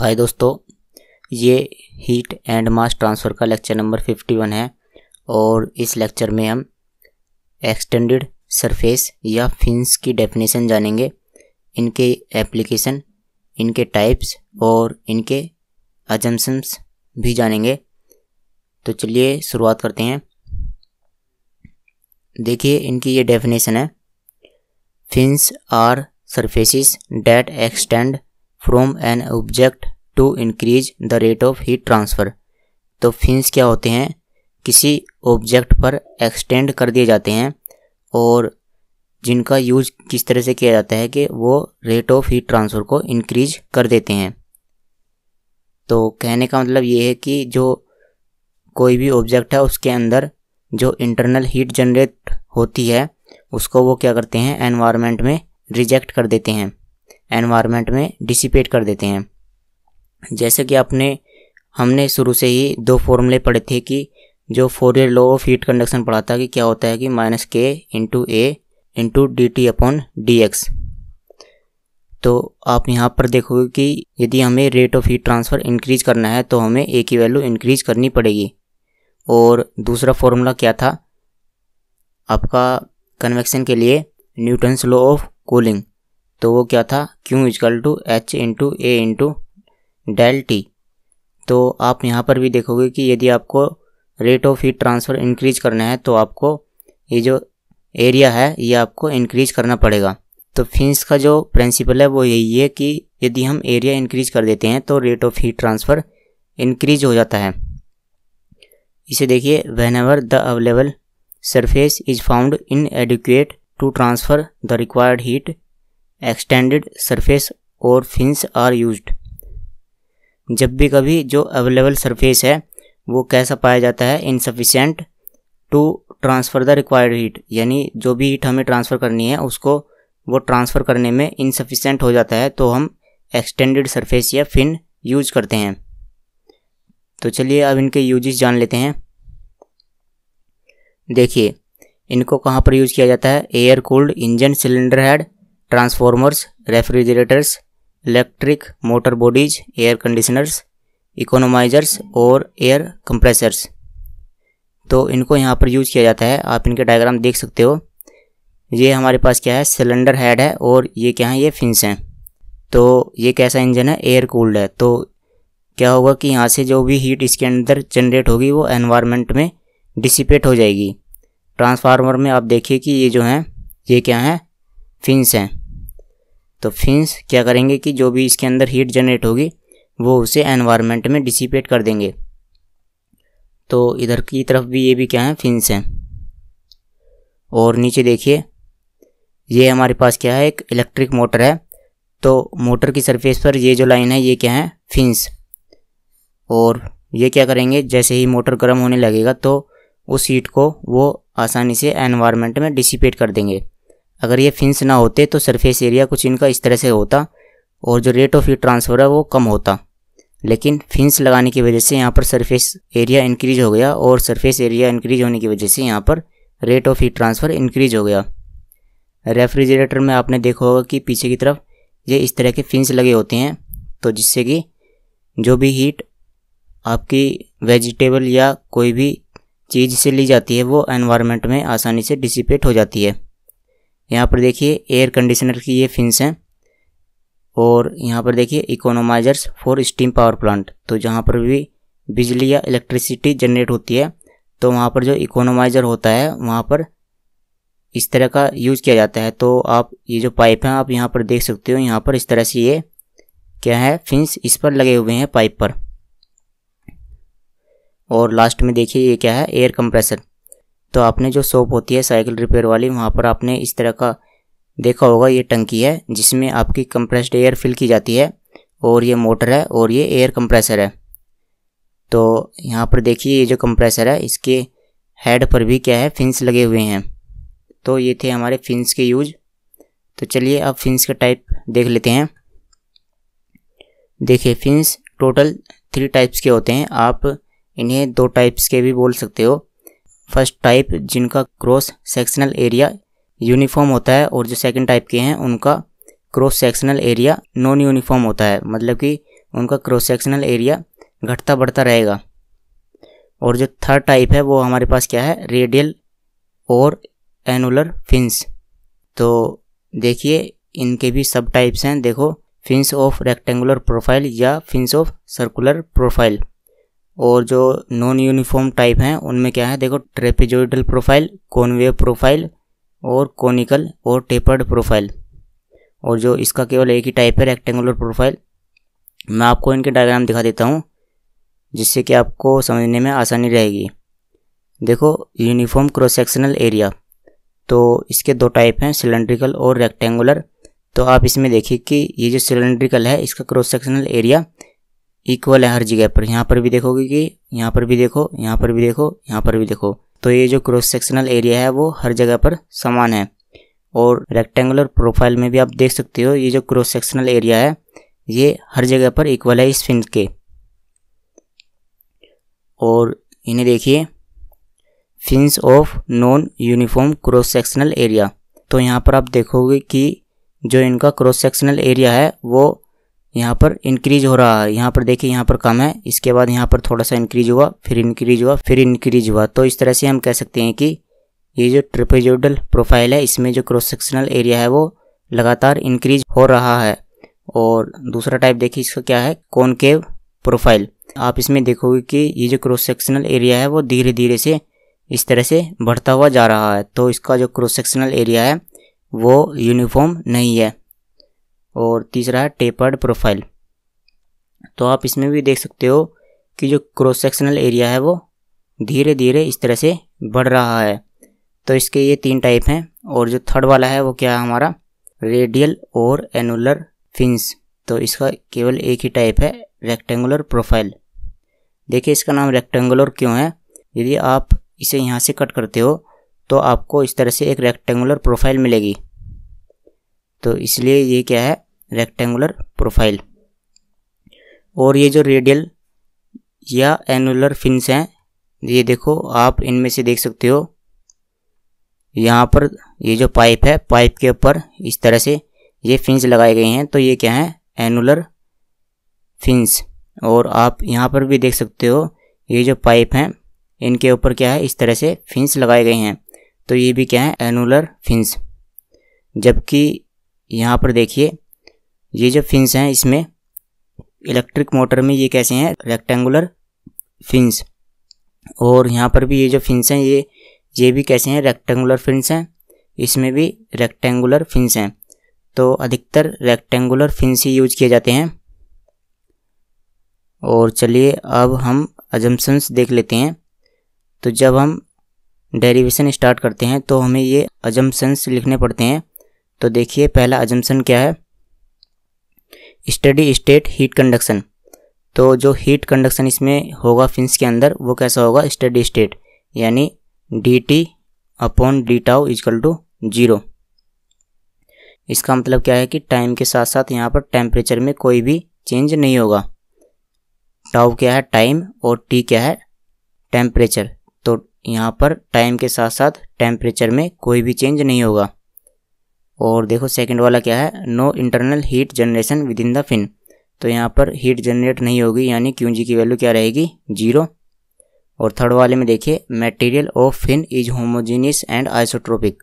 हाय दोस्तों ये heat and mass transfer का लेक्चर नंबर 51 है और इस लेक्चर में हम एक्सटेंडेड सरफेस या फिन्स की डेफिनेशन जानेंगे इनके एप्लीकेशन इनके टाइप्स और इनके अजम्सम्स भी जानेंगे तो चलिए शुरुआत करते हैं देखिए इनकी ये डेफिनेशन है fins are surfaces that extend from an object to increase the rate of heat transfer तो फिन्स क्या होते हैं किसी ऑब्जेक्ट पर एक्सटेंड कर दिए जाते हैं और जिनका यूज किस तरह से किया जाता है कि वो रेट ऑफ हीट ट्रांसफ़र को इंक्रीज कर देते हैं तो कहने का मतलब ये है कि जो कोई भी ऑब्जेक्ट है उसके अंदर जो इंटरनल हीट जनरेट होती है उसको वो क्या करते हैं एनवायरनमेंट में रिजेक्ट कर देते हैं एनवायरनमेंट में डिसिपेट कर देते हैं जैसे कि आपने हमने शुरू से ही दो फॉर्मूले पढ़े थे कि जो Fourier law of heat conduction पढ़ा था कि क्या होता है कि minus K into A into D T upon D X तो आप यहाँ पर देखोगे कि यदि हमें rate of heat transfer increase करना है तो हमें ए की वैल्यू इंक्रीज करनी पड़ेगी और दूसरा फॉर्मूला क्या था आपका कन्वेक्शन के लिए न्यूटन्स लॉ ऑफ कूलिंग तो वो क्या था Q is equal to H into A into del T तो आप यहाँ पर भी देखोगे कि यदि आपको rate of heat transfer increase करना है तो आपको ये जो एरिया है ये आपको इंक्रीज करना पड़ेगा तो फिंस का जो प्रिंसिपल है वो यही है कि यदि हम एरिया इंक्रीज कर देते हैं तो rate of heat transfer increase हो जाता है इसे देखिए whenever the available surface is found inadequate to transfer the required heat extended surface और फिंस आर यूज्ड जब भी कभी जो अवेलेबल सरफेस है वो कैसा पाया जाता है insufficient to transfer the required heat यानी जो भी हीट हमें ट्रांसफ़र करनी है उसको वो ट्रांसफ़र करने में इनसफिशेंट हो जाता है तो हम एक्सटेंडेड सरफेस या फिन यूज करते हैं तो चलिए अब इनके यूजेस जान लेते हैं देखिए इनको कहाँ पर यूज़ किया जाता है air cooled engine cylinder head transformers refrigerators electric motor bodies air conditioners economisers और एयर कंप्रेसर्स तो इनको यहाँ पर यूज किया जाता है आप इनके डायग्राम देख सकते हो ये हमारे पास क्या है सिलेंडर हेड है और ये क्या है ये फिंस हैं तो ये कैसा इंजन है एयर कूल्ड है तो क्या होगा कि यहाँ से जो भी हीट इसके अंदर जनरेट होगी वो एनवायरनमेंट में डिसिपेट हो जाएगी ट्रांसफार्मर में आप देखिए कि ये जो हैं ये क्या हैं फिंस हैं तो फिंस क्या करेंगे कि जो भी इसके अंदर हीट जनरेट होगी वो उसे एनवायरनमेंट में डिसिपेट कर देंगे तो इधर की तरफ भी ये भी क्या है फिंस हैं और नीचे देखिए ये हमारे पास क्या है एक इलेक्ट्रिक मोटर है तो मोटर की सरफेस पर ये जो लाइन है ये क्या है फिंस और ये क्या करेंगे जैसे ही मोटर गर्म होने लगेगा तो उस हीट को वो आसानी से एनवायरनमेंट में डिसिपेट कर देंगे अगर ये फिंस ना होते तो सरफेस एरिया कुछ इनका इस तरह से होता और जो रेट ऑफ हीट ट्रांसफ़र है वो कम होता लेकिन फिंस लगाने की वजह से यहाँ पर सरफेस एरिया इंक्रीज हो गया और सरफेस एरिया इंक्रीज होने की वजह से यहाँ पर rate of heat transfer increase हो गया रेफ्रिजरेटर में आपने देखा होगा कि पीछे की तरफ ये इस तरह के फिंस लगे होते हैं तो जिससे कि जो भी हीट आपकी वेजिटेबल या कोई भी चीज़ से ली जाती है वो एनवायरनमेंट में आसानी से डिसिपेट हो जाती है यहाँ पर देखिए एयर कंडीशनर की ये फिंस हैं और यहाँ पर देखिए economisers for steam power plant तो जहाँ पर भी बिजली या इलेक्ट्रिसिटी जनरेट होती है तो वहाँ पर जो इकोनोमाइज़र होता है वहाँ पर इस तरह का यूज़ किया जाता है तो आप ये जो पाइप हैं आप यहाँ पर देख सकते हो यहाँ पर इस तरह से ये क्या है फिंस इस पर लगे हुए हैं पाइप पर और लास्ट में देखिए ये क्या है एयर कंप्रेसर तो आपने जो शॉप होती है साइकिल रिपेयर वाली वहाँ पर आपने इस तरह का देखा होगा ये टंकी है जिसमें आपकी कंप्रेस्ड एयर फिल की जाती है और ये मोटर है और ये एयर कंप्रेसर है तो यहाँ पर देखिए ये जो कंप्रेसर है इसके हेड पर भी क्या है फिंस लगे हुए हैं तो ये थे हमारे फिंस के यूज तो चलिए अब फिंस का टाइप देख लेते हैं देखिए फिन्स टोटल थ्री टाइप्स के होते हैं आप इन्हें दो टाइप्स के भी बोल सकते हो फर्स्ट टाइप जिनका क्रॉस सेक्शनल एरिया यूनिफॉर्म होता है और जो सेकंड टाइप के हैं उनका cross sectional area non uniform होता है मतलब कि उनका क्रॉस सेक्शनल एरिया घटता बढ़ता रहेगा और जो थर्ड टाइप है वो हमारे पास क्या है रेडियल और एनुलर फिंस तो देखिए इनके भी सब टाइप्स हैं देखो फिंस ऑफ रेक्टेंगुलर प्रोफाइल या फिंस ऑफ सर्कुलर प्रोफाइल और जो नॉन यूनिफॉर्म टाइप हैं उनमें क्या है देखो ट्रेपिजोइडल प्रोफाइल कॉनवेव प्रोफाइल और कॉनिकल और टेपर्ड प्रोफाइल और जो इसका केवल एक ही टाइप है रेक्टेंगुलर प्रोफाइल मैं आपको इनके डायग्राम दिखा देता हूँ जिससे कि आपको समझने में आसानी रहेगी देखो यूनिफॉर्म क्रॉस सेक्शनल एरिया तो इसके दो टाइप हैं सिलेंड्रिकल और रेक्टेंगुलर तो आप इसमें देखिए कि ये जो सिलेंड्रिकल है इसका क्रॉस सेक्शनल एरिया इक्वल है हर जगह पर यहाँ पर भी देखोगे कि यहाँ पर भी देखो यहाँ पर भी देखो यहाँ पर भी देखो तो ये जो क्रॉस सेक्शनल एरिया है वो हर जगह पर समान है और रेक्टेंगुलर प्रोफाइल में भी आप देख सकते हो ये जो क्रॉस सेक्शनल एरिया है ये हर जगह पर इक्वल है इस फिन के और इन्हें देखिए fins of non uniform cross sectional area तो यहाँ पर आप देखोगे कि जो इनका क्रॉस सेक्शनल एरिया है वो यहाँ पर इंक्रीज हो रहा है यहाँ पर देखिए यहाँ पर कम है इसके बाद यहाँ पर थोड़ा सा इंक्रीज हुआ फिर इंक्रीज हुआ फिर इंक्रीज हुआ तो इस तरह से हम कह सकते हैं कि ये जो ट्रिपेजोडल प्रोफाइल है इसमें जो क्रॉस सेक्शनल एरिया है वो लगातार इंक्रीज हो रहा है और दूसरा टाइप देखिए इसका क्या है कॉनकेव प्रोफाइल आप इसमें देखोगे कि ये जो क्रॉस सेक्शनल एरिया है वो धीरे धीरे से इस तरह से बढ़ता हुआ जा रहा है तो इसका जो क्रॉस सेक्शनल एरिया है वो यूनिफॉर्म नहीं है और तीसरा है टेपर्ड प्रोफाइल तो आप इसमें भी देख सकते हो कि जो क्रॉस सेक्शनल एरिया है वो धीरे धीरे इस तरह से बढ़ रहा है तो इसके ये तीन टाइप हैं और जो थर्ड वाला है वो क्या है हमारा रेडियल और एनुलर फिंस तो इसका केवल एक ही टाइप है रेक्टेंगुलर प्रोफाइल देखिए इसका नाम रेक्टेंगुलर क्यों है यदि आप इसे यहाँ से कट करते हो तो आपको इस तरह से एक रेक्टेंगुलर प्रोफाइल मिलेगी तो इसलिए ये क्या है रेक्टेंगुलर प्रोफाइल और ये जो रेडियल या एनुलर फिन्स हैं ये देखो आप इनमें से देख सकते हो यहाँ पर ये जो पाइप है पाइप के ऊपर इस तरह से ये फिन्स लगाए गए हैं तो ये क्या है एनुलर फिन्स और आप यहाँ पर भी देख सकते हो ये जो पाइप हैं इनके ऊपर क्या है इस तरह से फिन्स लगाए गए हैं तो ये भी क्या है एनुलर फिन्स जबकि यहाँ पर देखिए ये जो फिंस हैं इसमें इलेक्ट्रिक मोटर में ये कैसे हैं रेक्टेंगुलर फिंस और यहाँ पर भी ये जो फिंस हैं ये ये भी कैसे हैं रेक्टेंगुलर फिंस हैं इसमें भी रेक्टेंगुलर फिंस हैं तो अधिकतर रेक्टेंगुलर फिंस ही यूज किए जाते हैं और चलिए अब हम अजम्पन्स देख लेते हैं तो जब हम डेरिवेशन स्टार्ट करते हैं तो हमें ये अजम्पन्स लिखने पड़ते हैं तो देखिए पहला अजम्पन क्या है स्टडी स्टेट हीट कंडक्शन तो जो हीट कंडक्शन इसमें होगा फिंस के अंदर वो कैसा होगा स्टडी स्टेट यानी D T upon D tau is equal to zero इसका मतलब क्या है कि टाइम के साथ साथ यहाँ पर टेम्परेचर में कोई भी चेंज नहीं होगा टाओ क्या है टाइम और टी क्या है टेम्परेचर तो यहाँ पर टाइम के साथ साथ टेम्परेचर में कोई भी चेंज नहीं होगा और देखो सेकंड वाला क्या है no internal heat generation within the fin तो यहाँ पर हीट जनरेट नहीं होगी यानी क्यू जी की वैल्यू क्या रहेगी जीरो और थर्ड वाले में देखिए material of fin is homogeneous and isotropic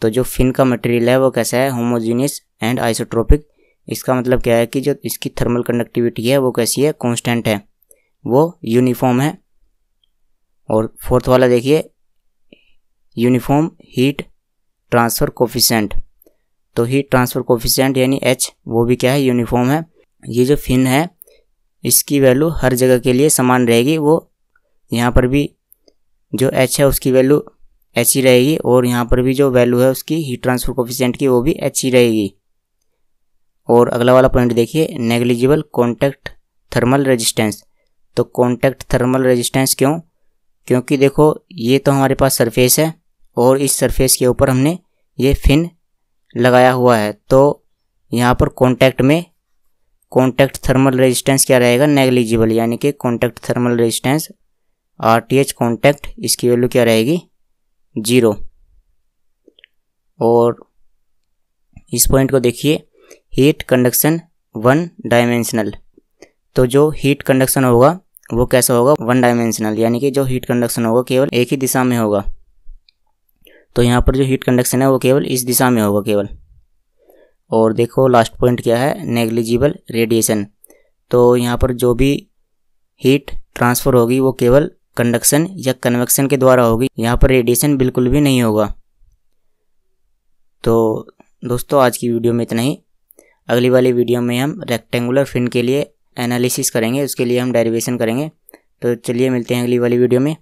तो जो फिन का मटेरियल है वो कैसा है होमोजीनियस एंड आइसोट्रोपिक इसका मतलब क्या है कि जो इसकी थर्मल कंडक्टिविटी है वो कैसी है कॉन्स्टेंट है वो यूनिफॉर्म है और फोर्थ वाला देखिए यूनिफॉर्म हीट ट्रांसफ़र कोफिशेंट तो हीट ट्रांसफ़र कोफिशेंट यानी एच वो भी क्या है यूनिफॉर्म है ये जो फिन है इसकी वैल्यू हर जगह के लिए समान रहेगी वो यहाँ पर भी जो एच है उसकी वैल्यू एच ही रहेगी और यहाँ पर भी जो वैल्यू है उसकी हीट ट्रांसफ़र कोफिशेंट की वो भी एच ही रहेगी और अगला वाला पॉइंट देखिए नेग्लिजिबल कॉन्टैक्ट थर्मल रेजिस्टेंस तो कॉन्टैक्ट थर्मल रेजिस्टेंस क्यों क्योंकि देखो ये तो हमारे पास सरफेस है और इस सरफेस के ऊपर हमने ये फिन लगाया हुआ है तो यहाँ पर कॉन्टैक्ट में कॉन्टैक्ट थर्मल रेजिस्टेंस क्या रहेगा नेगलिजिबल यानी कि contact thermal resistance R T H contact इसकी वैल्यू क्या रहेगी जीरो और इस पॉइंट को देखिए हीट कंडक्शन वन डायमेंशनल तो जो हीट कंडक्शन होगा वो कैसा होगा वन डायमेंशनल यानी कि जो हीट कंडक्शन होगा केवल एक ही दिशा में होगा तो यहाँ पर जो हीट कंडक्शन है वो केवल इस दिशा में होगा केवल और देखो लास्ट पॉइंट क्या है नेग्लिजिबल रेडिएशन तो यहाँ पर जो भी हीट ट्रांसफ़र होगी वो केवल कंडक्शन या कन्वेक्शन के द्वारा होगी यहाँ पर रेडिएशन बिल्कुल भी नहीं होगा तो दोस्तों आज की वीडियो में इतना ही अगली वाली वीडियो में हम रेक्टेंगुलर फिन के लिए एनालिसिस करेंगे उसके लिए हम डेरिवेशन करेंगे तो चलिए मिलते हैं अगली वाली वीडियो में